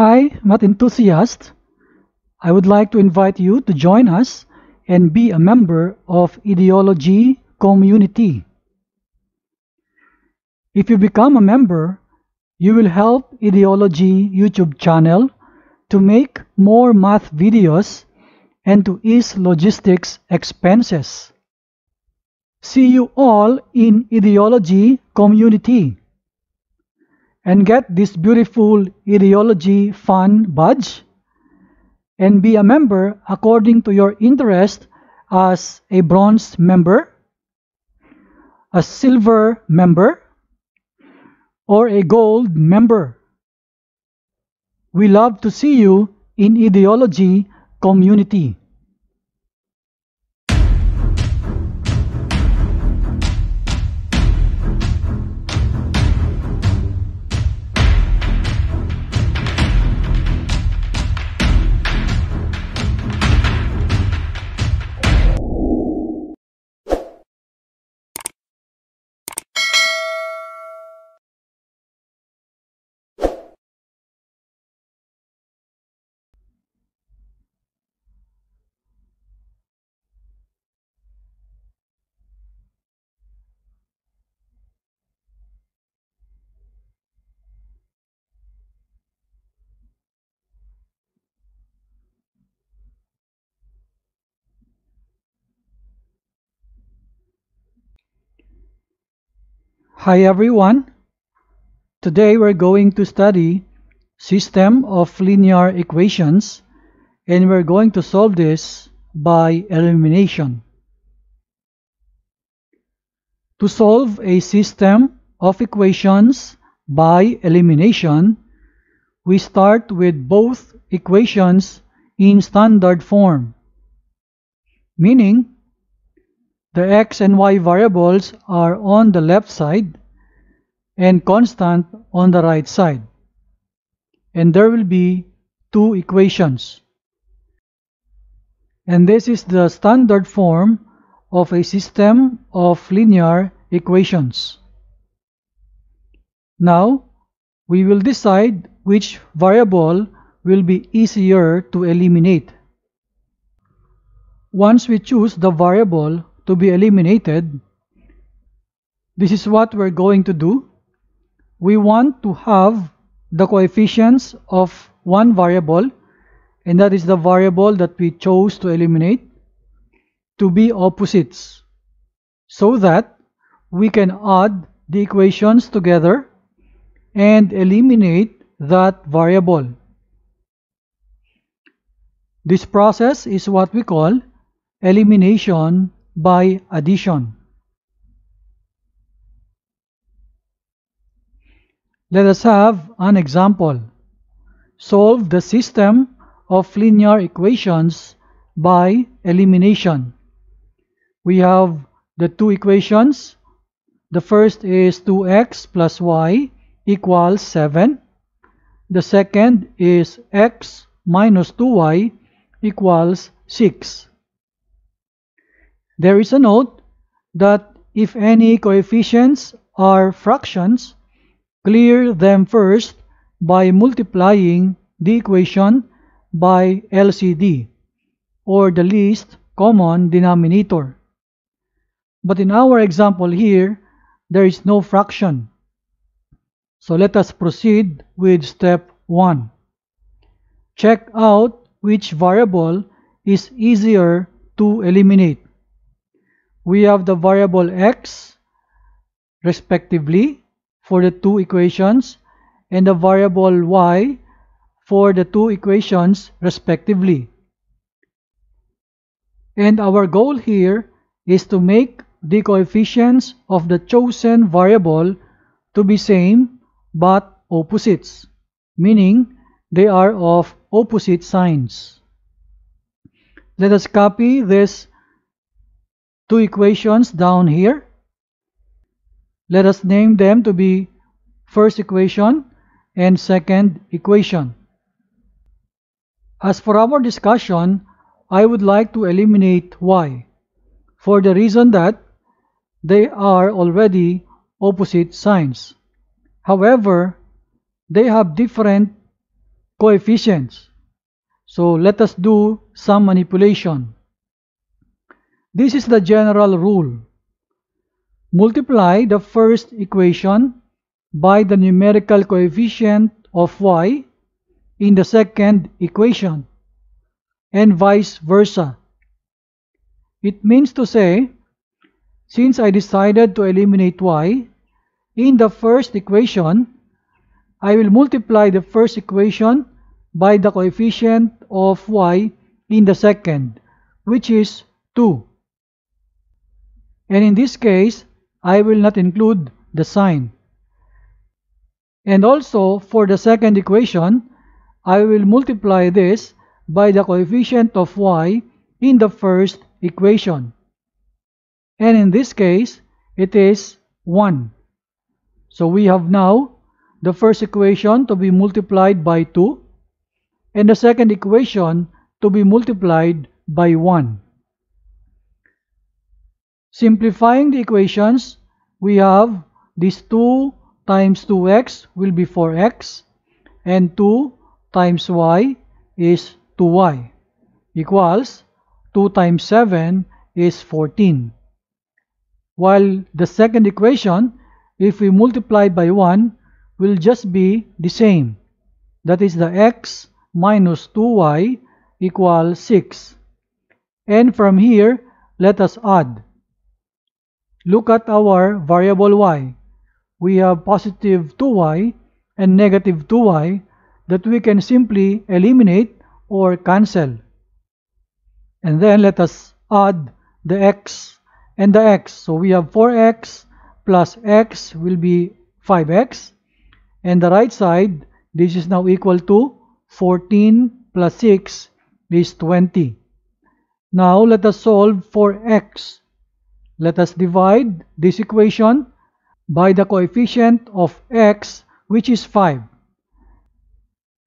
Hi, Math Enthusiast. I would like to invite you to join us and be a member of Ideology Community. If you become a member, you will help Ideology YouTube channel to make more math videos and to ease logistics expenses. See you all in Ideology Community and get this beautiful ideology fun badge and be a member according to your interest as a bronze member, a silver member, or a gold member. We love to see you in ideology community. Hi everyone. Today we're going to study system of linear equations and we're going to solve this by elimination. To solve a system of equations by elimination, we start with both equations in standard form, meaning the x and y variables are on the left side and constant on the right side. And there will be two equations. And this is the standard form of a system of linear equations. Now, we will decide which variable will be easier to eliminate. Once we choose the variable to be eliminated, this is what we're going to do. We want to have the coefficients of one variable and that is the variable that we chose to eliminate to be opposites so that we can add the equations together and eliminate that variable. This process is what we call elimination by addition. Let us have an example. Solve the system of linear equations by elimination. We have the two equations. The first is 2x plus y equals 7. The second is x minus 2y equals 6. There is a note that if any coefficients are fractions, clear them first by multiplying the equation by LCD or the least common denominator. But in our example here, there is no fraction. So let us proceed with step 1. Check out which variable is easier to eliminate we have the variable x respectively for the two equations and the variable y for the two equations respectively. And our goal here is to make the coefficients of the chosen variable to be same but opposites, meaning they are of opposite signs. Let us copy this two equations down here. Let us name them to be first equation and second equation. As for our discussion, I would like to eliminate y for the reason that they are already opposite signs. However, they have different coefficients. So let us do some manipulation. This is the general rule. Multiply the first equation by the numerical coefficient of y in the second equation and vice versa. It means to say, since I decided to eliminate y, in the first equation, I will multiply the first equation by the coefficient of y in the second, which is 2. And in this case, I will not include the sign. And also, for the second equation, I will multiply this by the coefficient of y in the first equation. And in this case, it is 1. So we have now the first equation to be multiplied by 2 and the second equation to be multiplied by 1. Simplifying the equations, we have this 2 times 2x will be 4x and 2 times y is 2y equals 2 times 7 is 14. While the second equation, if we multiply by 1, will just be the same. That is the x minus 2y equals 6. And from here, let us add Look at our variable y. We have positive 2y and negative 2y that we can simply eliminate or cancel. And then let us add the x and the x. So we have 4x plus x will be 5x. And the right side, this is now equal to 14 plus 6 is 20. Now let us solve for x. Let us divide this equation by the coefficient of x, which is 5.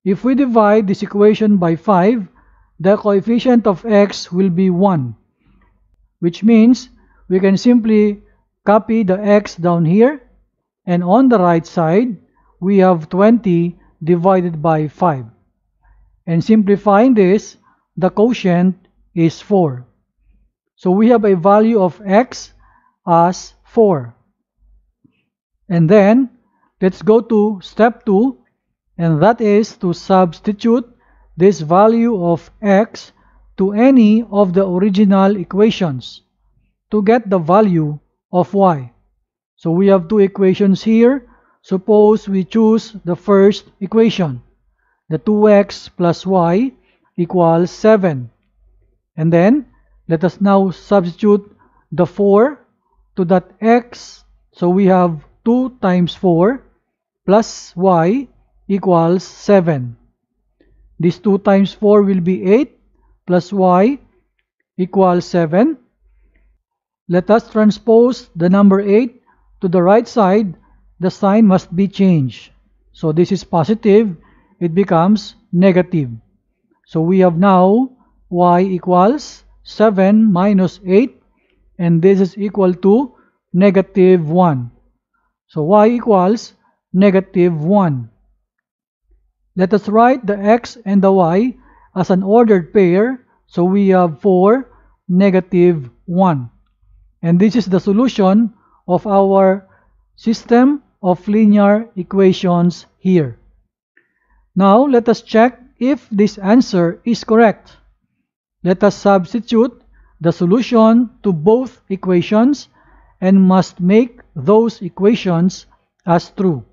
If we divide this equation by 5, the coefficient of x will be 1, which means we can simply copy the x down here, and on the right side, we have 20 divided by 5. And simplifying this, the quotient is 4. So we have a value of x as 4. And then let's go to step 2 and that is to substitute this value of x to any of the original equations to get the value of y. So we have two equations here. Suppose we choose the first equation. The 2x plus y equals 7. And then let us now substitute the 4 to that x. So we have 2 times 4 plus y equals 7. This 2 times 4 will be 8 plus y equals 7. Let us transpose the number 8 to the right side. The sign must be changed. So this is positive. It becomes negative. So we have now y equals 7 minus 8 and this is equal to negative 1. So y equals negative 1. Let us write the x and the y as an ordered pair. So we have 4, negative 1. And this is the solution of our system of linear equations here. Now let us check if this answer is correct. Let us substitute the solution to both equations and must make those equations as true.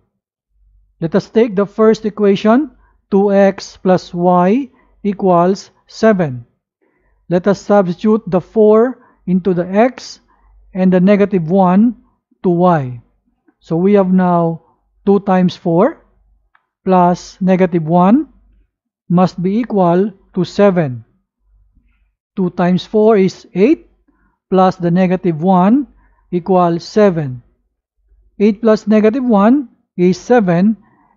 Let us take the first equation, 2x plus y equals 7. Let us substitute the 4 into the x and the negative 1 to y. So we have now 2 times 4 plus negative 1 must be equal to 7. 2 times 4 is 8 plus the negative 1 equals 7. 8 plus negative 1 is 7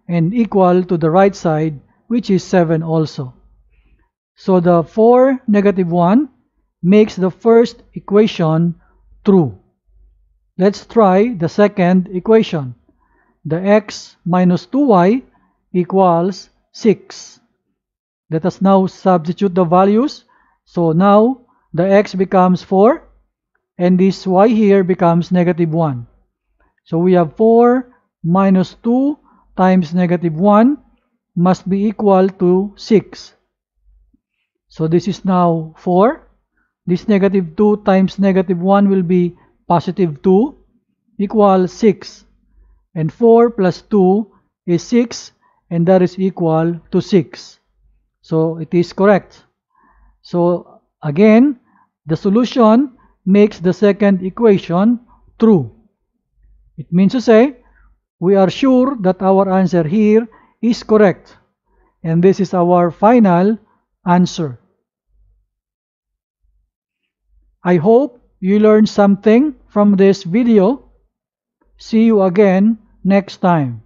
and equal to the right side which is 7 also. So the 4 negative 1 makes the first equation true. Let's try the second equation. The x minus 2y equals 6. Let us now substitute the values so now the x becomes 4 and this y here becomes negative 1. So we have 4 minus 2 times negative 1 must be equal to 6. So this is now 4. This negative 2 times negative 1 will be positive 2 equals 6. And 4 plus 2 is 6 and that is equal to 6. So it is correct. So again, the solution makes the second equation true. It means to say, we are sure that our answer here is correct. And this is our final answer. I hope you learned something from this video. See you again next time.